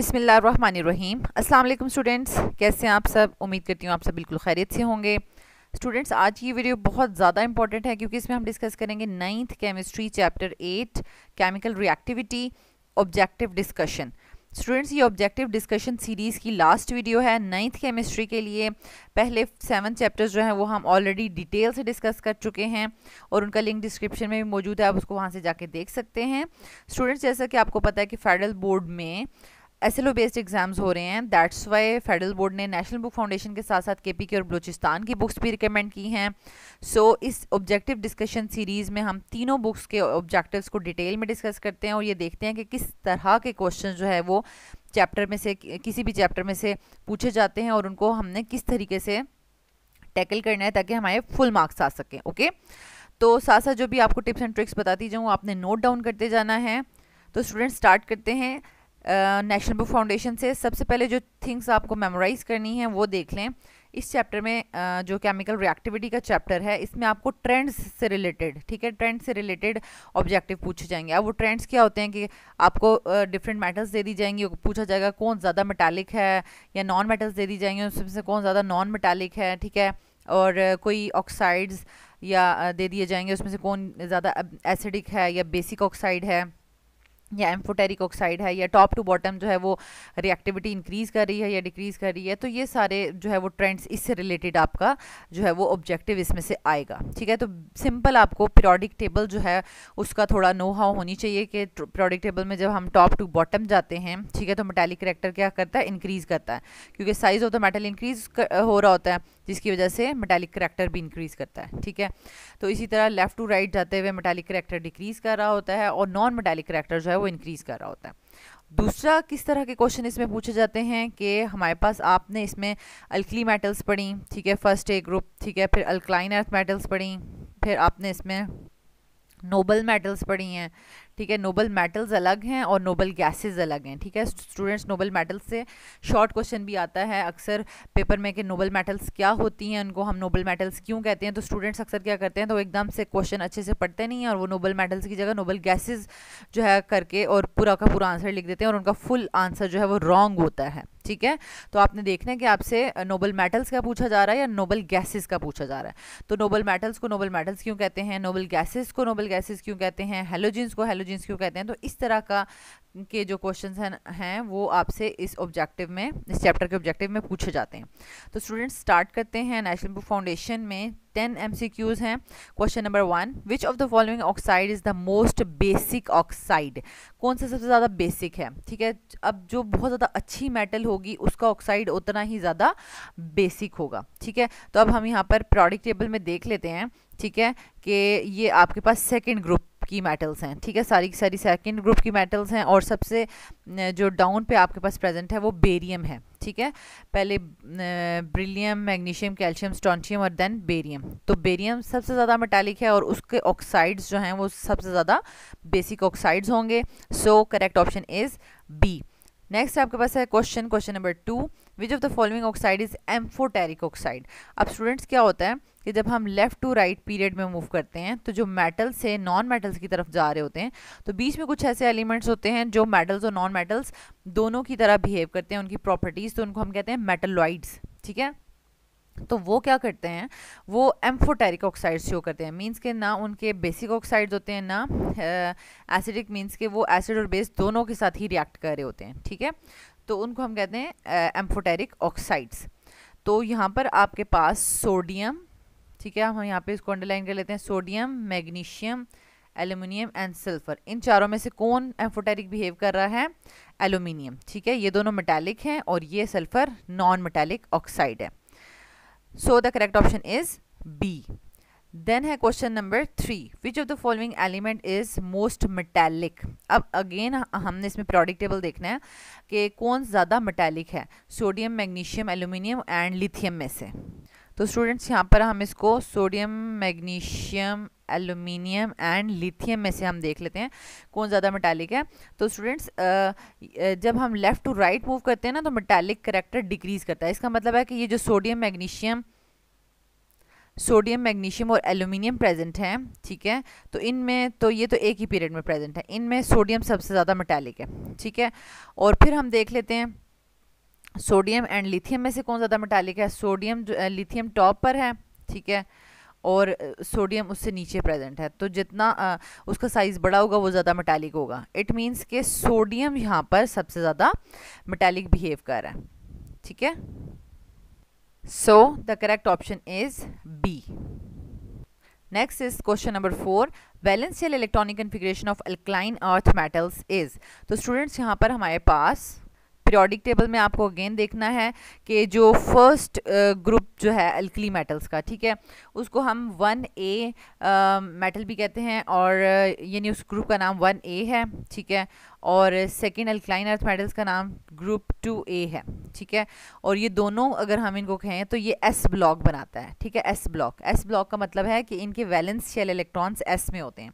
बसमिल अल्लाम स्टूडेंट्स कैसे हैं आप सब उम्मीद करती हूँ आप सब बिल्कुल खैरियत से होंगे स्टूडेंट्स आज की वीडियो बहुत ज़्यादा इंपॉर्टेंट है क्योंकि इसमें हम डिस्कस करेंगे ninth chemistry chapter eight chemical reactivity objective discussion students ये ऑब्जेक्टिव डिस्कशन सीरीज़ की लास्ट वीडियो है नाइन्थ केमिस्ट्री के लिए पहले सेवन चैप्टर्स जो हैं वो हम ऑलरेडी डिटेल से डिस्कस कर चुके हैं और उनका लिंक डिस्क्रिप्शन में भी मौजूद है आप उसको वहाँ से जाके देख सकते हैं स्टूडेंट्स जैसा कि आपको पता है कि फेडरल बोर्ड में S L O based exams हो रहे हैं दैट्स वाई फेडरल बोर्ड ने नेशनल बुक फाउंडेशन के साथ साथ के पी के और बलूचिस्तान की बुक्स भी रिकमेंड की हैं सो so, इस ऑब्जेक्टिव डिस्कशन सीरीज़ में हम तीनों बुक्स के ऑब्जेक्टिव्स को डिटेल में डिस्कस करते हैं और ये देखते हैं कि किस तरह के क्वेश्चन जो है वो चैप्टर में से किसी भी चैप्टर में से पूछे जाते हैं और उनको हमने किस तरीके से टैकल करना है ताकि हमारे फुल मार्क्स आ सकें ओके तो साथ साथ जो भी आपको टिप्स एंड ट्रिक्स बताती जाऊँ आपने नोट डाउन करते जाना है तो स्टूडेंट स्टार्ट करते हैं नेशनल बुक फाउंडेशन से सबसे पहले जो थिंग्स आपको मेमोराइज़ करनी है वो देख लें इस चैप्टर में uh, जो केमिकल रिएक्टिविटी का चैप्टर है इसमें आपको ट्रेंड्स से रिलेटेड ठीक है ट्रेंड से रिलेटेड ऑब्जेक्टिव पूछे जाएंगे अब वो ट्रेंड्स क्या होते हैं कि आपको डिफरेंट uh, मेटल्स दे दी जाएंगी पूछा जाएगा कौन ज़्यादा मेटालिक है या नॉन मेटल्स दे दी जाएंगी उसमें से कौन ज़्यादा नॉन मेटालिक है ठीक है और कोई ऑक्साइड्स या दे दिए जाएंगे उसमें से कौन ज़्यादा एसिडिक है या बेसिक ऑक्साइड है या एम्फोटेरिक ऑक्साइड है या टॉप टू बॉटम जो है वो रिएक्टिविटी इंक्रीज़ कर रही है या डिक्रीज़ कर रही है तो ये सारे जो है वो ट्रेंड्स इससे रिलेटेड आपका जो है वो ऑब्जेक्टिव इसमें से आएगा ठीक है तो सिंपल आपको पीरियोडिक टेबल जो है उसका थोड़ा नो हाउ होनी चाहिए कि पीरियोडिक टेबल में जब हम टॉप टू बॉटम जाते हैं ठीक है तो मेटेलिक करेक्टर क्या करता है इंक्रीज़ करता है क्योंकि size of the metal increase हो रहा होता है जिसकी वजह से मेटालिक करेक्टर भी इंक्रीज़ करता है ठीक है तो इसी तरह लेफ़्ट टू राइट जाते हुए मेटालिक करेक्टर डिक्रीज़ कर रहा होता है और नॉन मेटालिक करेक्टर जो है वो इंक्रीज़ कर रहा होता है दूसरा किस तरह के क्वेश्चन इसमें पूछे जाते हैं कि हमारे पास आपने इसमें अल्कली मेटल्स पढ़ी ठीक है फर्स्ट ए ग्रुप ठीक है फिर अल्कलाइन अर्थ मेटल्स पढ़ी फिर आपने इसमें नोबल मेटल्स पढ़ी हैं ठीक है नोबल मेटल्स अलग हैं और नोबल गैसेस अलग हैं ठीक है स्टूडेंट्स नोबल मेटल्स से शॉर्ट क्वेश्चन भी आता है अक्सर पेपर में कि नोबल मेटल्स क्या होती हैं उनको हम नोबल मेटल्स क्यों कहते हैं तो स्टूडेंट्स अक्सर क्या करते हैं तो एकदम से क्वेश्चन अच्छे से पढ़ते नहीं हैं और वो नोबल मेटल्स की जगह नोबल गैसेज जो है करके और पूरा का पूरा आंसर लिख देते हैं और उनका फुल आंसर जो है वो रॉन्ग होता है ठीक है तो आपने देखना है कि आपसे नोबल मेटल्स का पूछा जा रहा है या नोबल गैसेस का पूछा जा रहा है तो नोबल मेटल्स को नोबल मेटल्स क्यों कहते हैं नोबल गैसेस को नोबल गैसेस क्यों कहते हैं हेलोजिन्स को हेलोजिन्स क्यों कहते हैं तो इस तरह का के जो क्वेश्चन हैं हैं वो आपसे इस ऑब्जेक्टिव में इस चैप्टर के ऑब्जेक्टिव में पूछे जाते हैं तो स्टूडेंट्स स्टार्ट करते हैं नेशनल बुक फाउंडेशन में टेन एम सी क्यूज हैं question number one which of the following oxide is the most basic oxide कौन सा सबसे ज़्यादा बेसिक है ठीक है अब जो बहुत ज़्यादा अच्छी मेटल होगी उसका ऑक्साइड उतना ही ज़्यादा बेसिक होगा ठीक है तो अब हम यहाँ पर प्रोडक्ट टेबल में देख लेते हैं ठीक है कि ये आपके पास सेकेंड ग्रुप की मेटल्स हैं ठीक है सारी की सारी सेकेंड ग्रुप की मेटल्स हैं और सबसे जो डाउन पे आपके पास प्रेजेंट है वो बेरियम है ठीक है पहले ब्रिलियम मैग्नीशियम कैल्शियम स्टॉन्शियम और देन बेरियम तो बेरियम सबसे ज़्यादा मेटालिक है और उसके ऑक्साइड्स जो हैं वो सबसे ज़्यादा बेसिक ऑक्साइड्स होंगे so correct option is B next आपके पास है question question number two which of the following oxide is amphoteric oxide अब स्टूडेंट्स क्या होता है कि जब हम लेफ्ट टू राइट पीरियड में मूव करते हैं तो जो मेटल्स से नॉन मेटल्स की तरफ जा रहे होते हैं तो बीच में कुछ ऐसे एलिमेंट्स होते हैं जो मेटल्स और नॉन मेटल्स दोनों की तरह बिहेव करते हैं उनकी प्रॉपर्टीज़ तो उनको हम कहते हैं मेटलॉइड्स ठीक है तो वो क्या करते हैं वो एम्फोटेरिक ऑक्साइड शो करते हैं मींस के ना उनके बेसिक ऑक्साइड्स होते हैं ना एसिडिक मींस के वो एसिड और बेस दोनों के साथ ही रिएक्ट कर रहे होते हैं ठीक है तो उनको हम कहते हैं एम्फोटेरिक ऑक्साइड्स तो यहाँ पर आपके पास सोडियम ठीक है हम यहाँ पे इसको अंडरलाइन कर लेते हैं sodium magnesium aluminium and sulphur इन चारों में से कौन एम्फोटेरिक बिहेव कर रहा है एल्यूमिनियम ठीक है ये दोनों मेटेलिक हैं और ये सल्फर नॉन मेटेलिक ऑक्साइड है so the correct option is B then है question number three which of the following element is most metallic अब अगेन हमने इसमें प्रोडिक टेबल देखना है कि कौन ज़्यादा मेटेलिक है sodium magnesium aluminium and lithium में से तो स्टूडेंट्स यहाँ पर हम इसको sodium magnesium aluminium and lithium में से हम देख लेते हैं कौन ज़्यादा मेटालिक है तो स्टूडेंट्स जब हम लेफ़्ट टू राइट मूव करते हैं ना तो मेटालिक करेक्टर डिक्रीज़ करता है इसका मतलब है कि ये जो सोडियम मैग्नीशियम सोडियम मैग्नीशियम और एल्यूमिनियम प्रेजेंट हैं ठीक है तो इनमें तो ये तो एक ही पीरियड में प्रेजेंट है इनमें सोडियम सबसे ज़्यादा मेटालिक है ठीक है और फिर हम देख लेते हैं सोडियम एंड लिथियम में से कौन ज़्यादा मेटालिक है सोडियम लिथियम टॉप पर है ठीक है और सोडियम उससे नीचे प्रेजेंट है तो जितना आ, उसका साइज़ बड़ा होगा वो ज़्यादा मेटालिक होगा इट मीन्स के सोडियम यहाँ पर सबसे ज़्यादा मेटालिक बिहेव कर रहा है ठीक है so the correct option is B next is question number four valence shell electronic configuration of alkaline earth metals is तो स्टूडेंट्स यहाँ पर हमारे पास पीरियोडिक टेबल में आपको अगेन देखना है कि जो फर्स्ट ग्रुप जो है अल्कली मेटल्स का ठीक है उसको हम वन ए मेटल भी कहते हैं और यानी उस ग्रुप का नाम वन ए है ठीक है और सेकेंड अल्कलाइन अर्थ मेटल्स का नाम ग्रुप टू ए है ठीक है और ये दोनों अगर हम इनको कहें तो ये एस ब्लॉक बनाता है ठीक है एस ब्लॉक एस ब्लॉक का मतलब है कि इनके वैलेंस शेल इलेक्ट्रॉन्स एस में होते हैं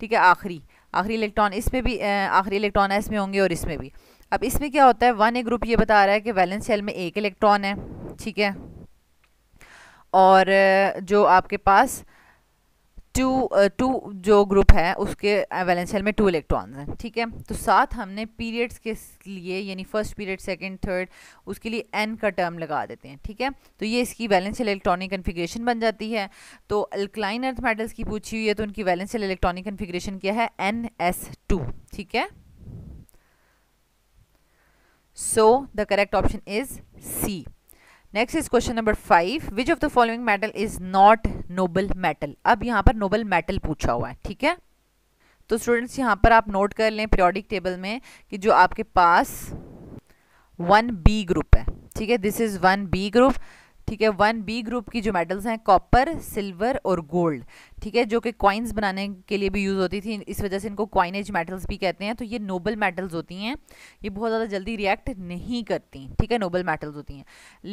ठीक है आखिरी आखिरी इलेक्ट्रॉन इसमें भी आखिरी इलेक्ट्रॉन एस में होंगे और इसमें भी अब इसमें क्या होता है वन ए ग्रुप ये बता रहा है कि वैलेंस शेल में एक इलेक्ट्रॉन है ठीक है और जो आपके पास टू टू जो ग्रुप है उसके वैलेंस शेल में टू इलेक्ट्रॉन्स हैं ठीक है तो साथ हमने पीरियड्स के लिए यानी फर्स्ट पीरियड सेकंड थर्ड उसके लिए एन का टर्म लगा देते हैं ठीक है तो ये इसकी वैलेंस शेल इलेक्ट्रॉनिक कन्फिग्रेशन बन जाती है तो अल्कलाइन अर्थ मेटल्स की पूछी हुई है तो उनकी वैलेंस शेल इलेक्ट्रॉनिक कन्फिग्रेशन क्या है एन एस टू ठीक है So the correct option is C. Next is question number five which of the following metal is not noble metal अब यहाँ पर नोबल मेटल पूछा हुआ है ठीक है तो स्टूडेंट्स यहाँ पर आप नोट कर लें पीरियोडिक टेबल में कि जो आपके पास वन बी ग्रुप है ठीक है this is one B group ठीक है वन बी ग्रुप की जो मेटल्स हैं कॉपर सिल्वर और गोल्ड ठीक है जो कि कॉइन्स बनाने के लिए भी यूज़ होती थी इस वजह से इनको कॉइनेज मेटल्स भी कहते हैं तो ये नोबल मेटल्स होती हैं ये बहुत ज़्यादा जल्दी रिएक्ट नहीं करती ठीक है नोबल मेटल्स होती हैं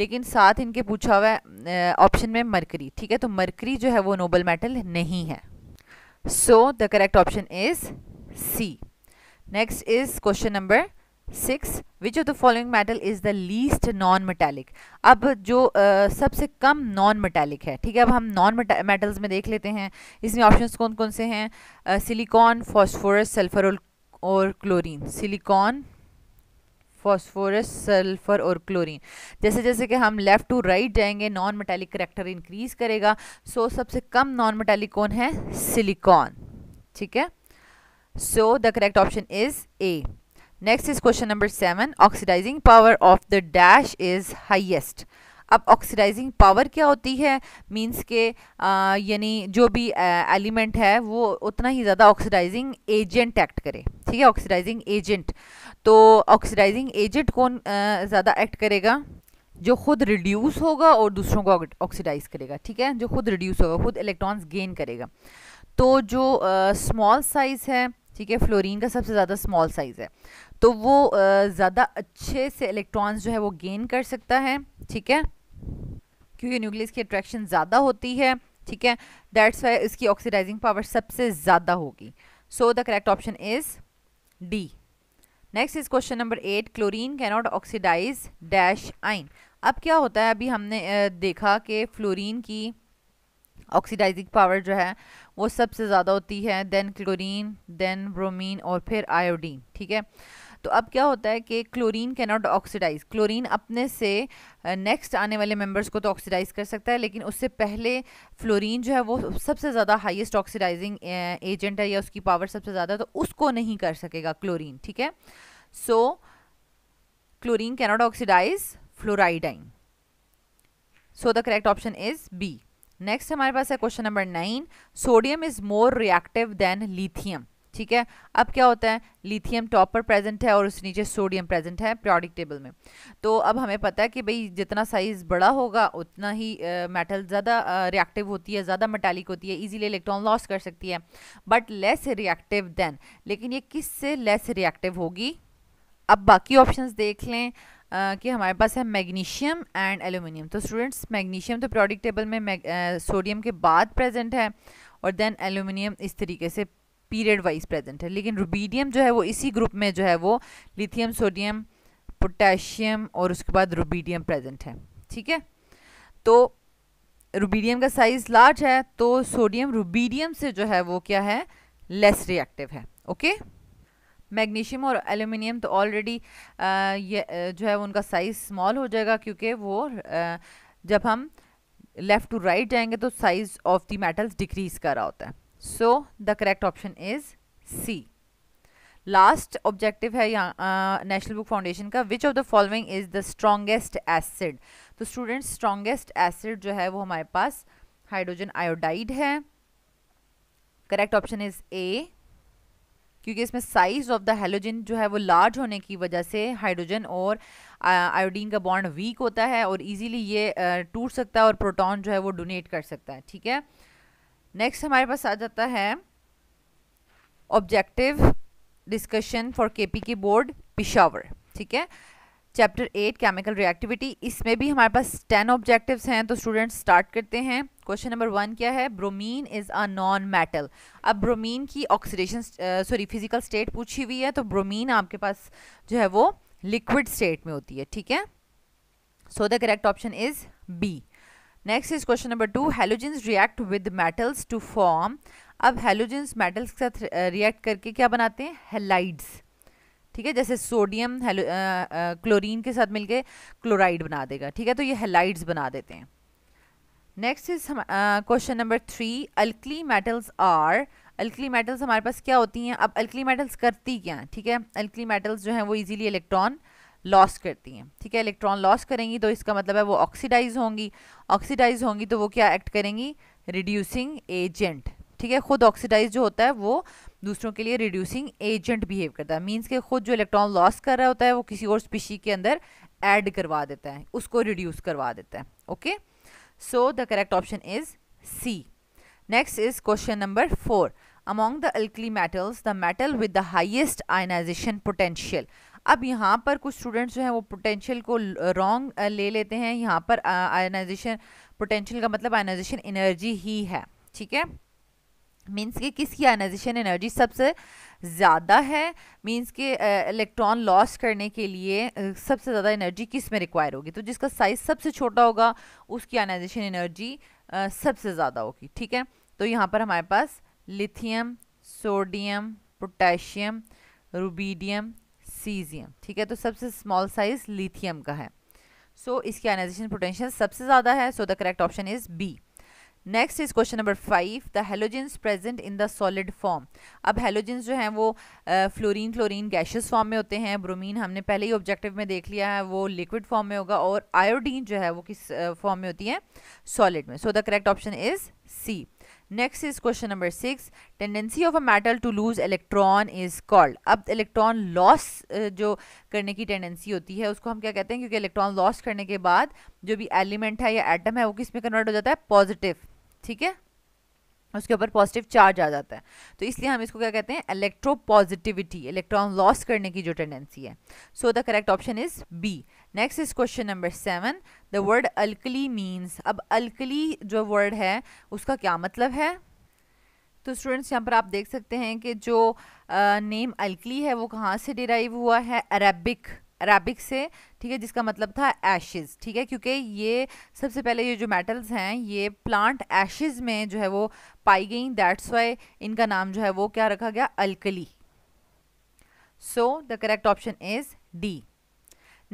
लेकिन साथ इनके पूछा हुआ है ऑप्शन में मरकरी ठीक है तो मरकरी जो है वो नोबल मेटल नहीं है so the correct option is C next is question number six which of the following metal is the least non metallic अब जो uh, सबसे कम नॉन मेटेलिक है ठीक है अब हम नॉन मेटल्स में देख लेते हैं इसमें ऑप्शंस कौन कौन से हैं सिलिकॉन फॉस्फोरस सल्फर और क्लोरीन सिलिकॉन फॉस्फोरस सल्फर और क्लोरीन जैसे जैसे कि हम लेफ़्ट टू राइट जाएंगे नॉन मेटेलिक करेक्टर इंक्रीज़ करेगा सो so, सबसे कम नॉन मेटेलिक कौन है सिलिकॉन ठीक है so the correct option is A next is question number seven oxidising power of the dash is highest अब ऑक्सीडाइजिंग पावर क्या होती है मीन्स के यानी जो भी एलिमेंट है वो उतना ही ज़्यादा ऑक्सीडाइजिंग एजेंट एक्ट करे ठीक है ऑक्सीडाइजिंग एजेंट तो ऑक्सीडाइजिंग एजेंट कौन ज़्यादा एक्ट करेगा जो खुद रिड्यूस होगा और दूसरों को ऑक्सीडाइज करेगा ठीक है जो खुद रिड्यूस होगा खुद इलेक्ट्रॉन्स गेन करेगा तो जो स्मॉल uh, साइज़ है ठीक है फ्लोरीन का सबसे ज़्यादा स्मॉल साइज़ है तो वो ज़्यादा अच्छे से इलेक्ट्रॉन्स जो है वो गेन कर सकता है ठीक है क्योंकि न्यूक्लियस की अट्रैक्शन ज़्यादा होती है ठीक है दैट्स वाई इसकी ऑक्सीडाइजिंग पावर सबसे ज़्यादा होगी so the correct option is D next is question number eight chlorine cannot oxidise dash ion अब क्या होता है अभी हमने देखा कि फ्लोरीन की ऑक्सीडाइजिंग पावर जो है वो सबसे ज़्यादा होती है देन क्लोरीन देन ब्रोमीन और फिर आयोडीन ठीक है तो अब क्या होता है कि chlorine can not oxidise chlorine अपने से नेक्स्ट आने वाले मेंबर्स को तो ऑक्सीडाइज कर सकता है लेकिन उससे पहले फ्लोरीन जो है वो सबसे ज़्यादा हाईएस्ट ऑक्सीडाइजिंग एजेंट है या उसकी पावर सबसे ज़्यादा तो उसको नहीं कर सकेगा क्लोरीन ठीक है so chlorine cannot oxidise fluoride ion so the correct option is B next हमारे पास है question number nine sodium is more reactive than lithium ठीक है अब क्या होता है लिथियम टॉप पर प्रेजेंट है और उस नीचे सोडियम प्रेजेंट है पीरियोडिक टेबल में तो अब हमें पता है कि भाई जितना साइज़ बड़ा होगा उतना ही मेटल ज़्यादा रिएक्टिव होती है ज़्यादा मेटालिक होती है इजीली इलेक्ट्रॉन लॉस कर सकती है बट लेस रिएक्टिव देन लेकिन ये किस से लेस रिएक्टिव होगी अब बाकी ऑप्शन देख लें Uh, कि हमारे पास है मैग्नीशियम एंड एल्यूमिनियम तो स्टूडेंट्स मैग्नीशियम तो प्रोडिक्ट टेबल में सोडियम uh, के बाद प्रेजेंट है और देन एल्युमिनियम इस तरीके से पीरियड वाइज प्रेजेंट है लेकिन रुबीडियम जो है वो इसी ग्रुप में जो है वो लिथियम सोडियम पोटेशियम और उसके बाद रुबीडियम प्रेजेंट है ठीक है तो रुबीडियम का साइज लार्ज है तो सोडियम रुबीडियम से जो है वो क्या है लेस रिएक्टिव है ओके मैग्नीशियम और एल्यूमिनियम तो ऑलरेडी ये जो है उनका साइज़ स्मॉल हो जाएगा क्योंकि वो आ, जब हम लेफ़्ट टू राइट जाएंगे तो size of the metals decrease कर रहा होता है so the correct option is C last objective है यहाँ नेशनल बुक फाउंडेशन का which of the following is the strongest acid तो स्टूडेंट्स स्ट्रोंगेस्ट एसिड जो है वो हमारे पास हाइड्रोजन आयोडाइड है करेक्ट ऑप्शन इज ए क्योंकि इसमें साइज ऑफ द हाइड्रोजन जो है वो लार्ज होने की वजह से हाइड्रोजन और आयोडीन uh, का बॉन्ड वीक होता है और इजीली ये uh, टूट सकता है और प्रोटॉन जो है वो डोनेट कर सकता है ठीक है नेक्स्ट हमारे पास आ जाता है ऑब्जेक्टिव डिस्कशन फॉर केपी के बोर्ड पिशावर ठीक है चैप्टर एट केमिकल रिएक्टिविटी इसमें भी हमारे पास टेन ऑब्जेक्टिव्स हैं तो स्टूडेंट्स स्टार्ट करते हैं क्वेश्चन नंबर वन क्या है bromine is a non metal अब ब्रोमीन की ऑक्सीडेशन सॉरी फिजिकल स्टेट पूछी हुई है तो ब्रोमीन आपके पास जो है वो लिक्विड स्टेट में होती है ठीक है so the correct option is B next is question number two halogens react with metals to form अब हेलोजेंस मेटल्स के साथ रिएक्ट करके क्या बनाते हैं हेलाइड्स ठीक है जैसे सोडियम हेलो क्लोरीन के साथ मिलके क्लोराइड बना देगा ठीक है तो ये हेलाइड्स बना देते हैं next is question number three alkali metals are alkali metals हमारे पास क्या होती हैं अब अल्कली मेटल्स करती क्या ठीक है अल्कली मेटल्स जो हैं वो इजीली इलेक्ट्रॉन लॉस करती हैं ठीक है इलेक्ट्रॉन लॉस करेंगी तो इसका मतलब है वो ऑक्सीडाइज होंगी ऑक्सीडाइज होंगी तो वो क्या एक्ट करेंगी रिड्यूसिंग एजेंट ठीक है खुद ऑक्सीडाइज जो होता है वो दूसरों के लिए रिड्यूसिंग एजेंट बिहेव करता है मीन्स के खुद जो इलेक्ट्रॉन लॉस कर रहा होता है वो किसी और स्पीशी के अंदर एड करवा देता है उसको रिड्यूस करवा देता है okay so the correct option is C next is question number four among the alkali metals the metal with the highest ionisation potential अब यहाँ पर कुछ स्टूडेंट्स जो हैं वो पोटेंशियल को रॉन्ग ले लेते हैं यहाँ पर आयनाइजेशन पोटेंशियल का मतलब आयनाइजेशन एनर्जी ही है ठीक है मीन्स कि किसकी आयनाइजेशन एनर्जी सबसे ज़्यादा है मीन्स के इलेक्ट्रॉन लॉस करने के लिए सबसे ज़्यादा एनर्जी किस में रिक्वायर होगी तो जिसका साइज सबसे छोटा होगा उसकी आयनाइजेशन एनर्जी सबसे ज़्यादा होगी ठीक है तो यहाँ पर हमारे पास lithium sodium potassium rubidium caesium ठीक है तो सबसे स्मॉल साइज लिथियम का है सो so, इसकी आयनाइजेशन पोटेंशियल सबसे ज़्यादा है so the correct option is B next is question number five the halogens present in the solid form अब हेलोजेंस जो हैं वो फ्लोरीन क्लोरीन गैशियस फॉर्म में होते हैं ब्रोमीन हमने पहले ही ऑब्जेक्टिव में देख लिया है वो लिक्विड फॉर्म में होगा और आयोडीन जो है वो किस फॉर्म uh, में होती है सॉलिड में so the correct option is C next is question number six tendency of a metal to lose electron is called अब इलेक्ट्रॉन लॉस जो करने की टेंडेंसी होती है उसको हम क्या कहते हैं क्योंकि इलेक्ट्रॉन लॉस करने के बाद जो भी एलिमेंट है या एटम है वो किस में कन्वर्ट हो जाता है पॉजिटिव ठीक है उसके ऊपर पॉजिटिव चार्ज आ जाता है तो इसलिए हम इसको क्या कहते हैं इलेक्ट्रो पॉजिटिविटी इलेक्ट्रॉन लॉस करने की जो टेंडेंसी है so the correct option is B next is question number seven the word alkali means अब अल्कली जो वर्ड है उसका क्या मतलब है तो स्टूडेंट्स यहाँ पर आप देख सकते हैं कि जो आ, नेम अल्कली है वो कहाँ से डिराइव हुआ है अरेबिक अरेबिक से ठीक है जिसका मतलब था एशेज ठीक है क्योंकि ये सबसे पहले ये जो मेटल्स हैं ये प्लांट एशेज में जो है वो पाई गई दैट्स वाई इनका नाम जो है वो क्या रखा गया alkali so the correct option is D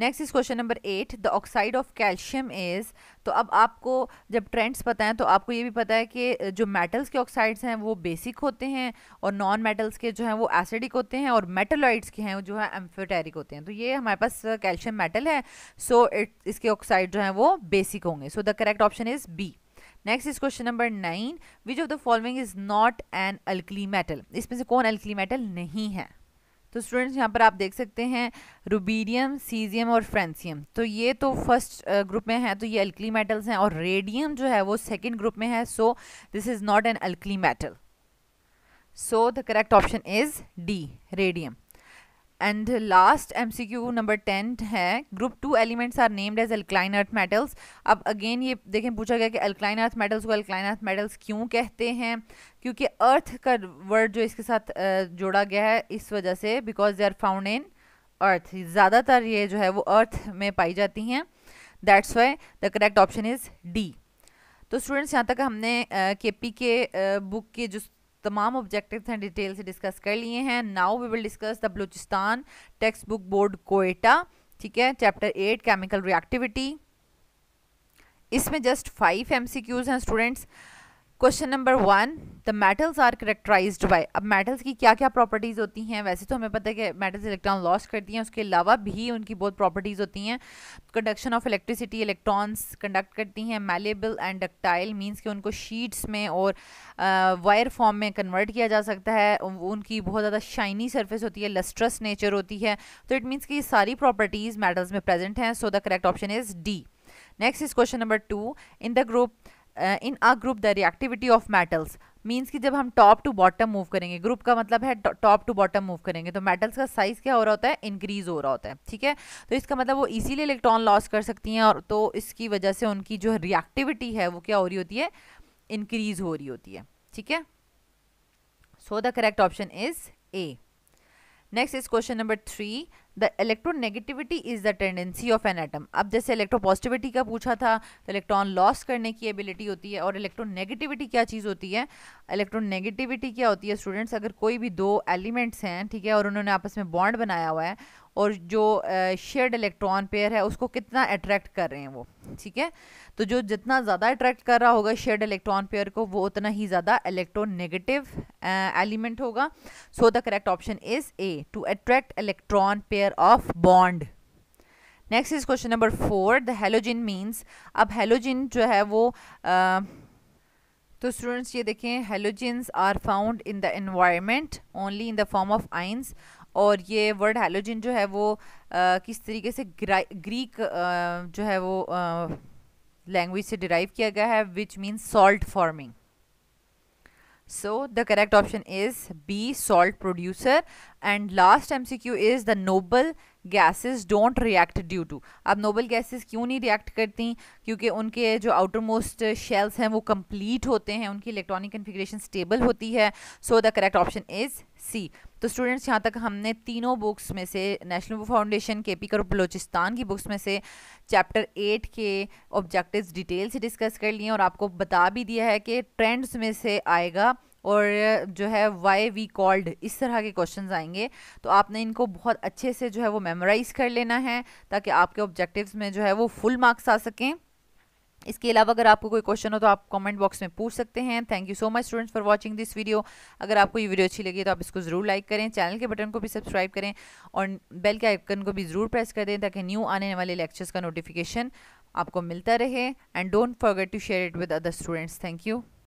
next is question number eight the oxide of calcium is तो अब आपको जब ट्रेंड्स पता है तो आपको ये भी पता है कि जो मेटल्स के ऑक्साइड्स हैं वो बेसिक होते हैं और नॉन मेटल्स के जो हैं वो एसिडिक होते हैं और मेटलॉइड्स के हैं जो है एम्फोटेरिक होते हैं तो ये हमारे पास कैल्शियम मेटल है सो so इट इसके ऑक्साइड जो हैं वो बेसिक होंगे so the correct option is B next is question number nine which of the following is not an alkali metal इसमें से कौन अल्कली मेटल नहीं है तो स्टूडेंट्स यहाँ पर आप देख सकते हैं रूबीडियम सीजियम और फ्रेंसियम तो ये तो फर्स्ट ग्रुप में है तो ये अल्कली मेटल्स हैं और रेडियम जो है वो सेकेंड ग्रुप में है so this is not an alkali metal so the correct option is D radium and last M C Q number ten है group two elements are named as alkaline earth metals अब again ये देखें पूछा गया कि alkaline earth metals को alkaline earth metals क्यों कहते हैं क्योंकि अर्थ का वर्ड जो इसके साथ जोड़ा गया है इस वजह से because they are found in earth ज़्यादातर ये जो है वो अर्थ में पाई जाती हैं that's why the correct option is D तो स्टूडेंट्स यहाँ तक हमने के पी के बुक के जो तमाम ऑब्जेक्टिव्स एंड से डिस्कस कर लिए हैं now we will discuss the Balochistan text book board Quetta ठीक है चैप्टर एट केमिकल रिएक्टिविटी इसमें जस्ट फाइव एम हैं students question number one the metals are characterised by अब मेटल्स की क्या क्या प्रॉपर्टीज़ होती हैं वैसे तो हमें पता है कि मेटल्स इलेक्ट्रॉन लॉस करती हैं उसके अलावा भी उनकी बहुत प्रॉपर्टीज़ होती हैं conduction of electricity electrons conduct करती हैं मेलेबल एंड डक्टाइल मीन्स कि उनको शीट्स में और वायर uh, फॉर्म में कन्वर्ट किया जा सकता है उनकी बहुत ज़्यादा शाइनी सर्फेस होती है लस्ट्रस नेचर होती है तो इट मीन्स कि ये सारी प्रॉपर्टीज़ मेटल्स में प्रेजेंट हैं so the correct option is D next is question number two in the group in a group the reactivity of metals means कि जब हम टॉप टू बॉटम मूव करेंगे group का मतलब है टॉप टू बॉटम मूव करेंगे तो metals का साइज क्या हो रहा होता है इंक्रीज हो रहा होता है ठीक है तो इसका मतलब वो इजीली इलेक्ट्रॉन लॉस कर सकती हैं और तो इसकी वजह से उनकी जो रिएक्टिविटी है वो क्या हो रही होती है इंक्रीज हो रही होती है ठीक है so the correct option is A next is question number three the electronegativity is the tendency of an atom अब जैसे इलेक्ट्रोपॉजिटिविटी का पूछा था तो इलेक्ट्रॉन लॉस करने की एबिलिटी होती है और इलेक्ट्रोनेगेटिविटी क्या चीज़ होती है इलेक्ट्रोनेगेटिविटी क्या होती है स्टूडेंट्स अगर कोई भी दो एलिमेंट्स हैं ठीक है और उन्होंने आपस में बॉन्ड बनाया हुआ है और जो शेड इलेक्ट्रॉन पेयर है उसको कितना अट्रैक्ट कर रहे हैं वो ठीक है तो जो जितना ज़्यादा अट्रैक्ट कर रहा होगा शेड इलेक्ट्रॉन पेयर को वो उतना ही ज़्यादा इलेक्ट्रोनेगेटिव एलिमेंट होगा so the correct option is A to attract electron pair of bond next is question number four the halogen means अब हेलोजिन जो है वो आ, तो स्टूडेंट्स ये देखें halogen are found in the environment only in the form of ions और ये वर्ड हेलोजिन जो है वो आ, किस तरीके से ग्रीक आ, जो है वो लैंग्वेज से डिराइव किया गया है which means salt forming so the correct option is B salt producer and last M C Q is the noble gases don't react due to अब नोबल गैसेस क्यों नहीं रिएक्ट करती क्योंकि उनके जो आउटर मोस्ट शेल्स हैं वो complete होते हैं उनकी इलेक्ट्रॉनिक कन्फिग्रेशन स्टेबल होती है so the correct option is C तो स्टूडेंट्स यहाँ तक हमने तीनों बुक्स में से नेशनल फाउंडेशन के पी कर बलोचिस्तान की बुक्स में से चैप्टर एट के ऑब्जेक्टिव्स डिटेल से डिस्कस कर लिए और आपको बता भी दिया है कि ट्रेंड्स में से आएगा और जो है वाई वी कॉल्ड इस तरह के क्वेश्चन आएंगे तो आपने इनको बहुत अच्छे से जो है वो मेमोराइज़ कर लेना है ताकि आपके ऑब्जेक्टिव्स में जो है वो फुल मार्क्स आ सकें इसके अलावा अगर आपको कोई क्वेश्चन हो तो आप कमेंट बॉक्स में पूछ सकते हैं thank you so much students for watching this video अगर आपको ये वीडियो अच्छी लगी तो आप इसको ज़रूर लाइक करें चैनल के बटन को भी सब्सक्राइब करें और बेल के आइकन को भी ज़रूर प्रेस कर दें ताकि न्यू आने वाले लेक्चर्स का नोटिफिकेशन आपको मिलता रहे and don't forget to share it with other students thank you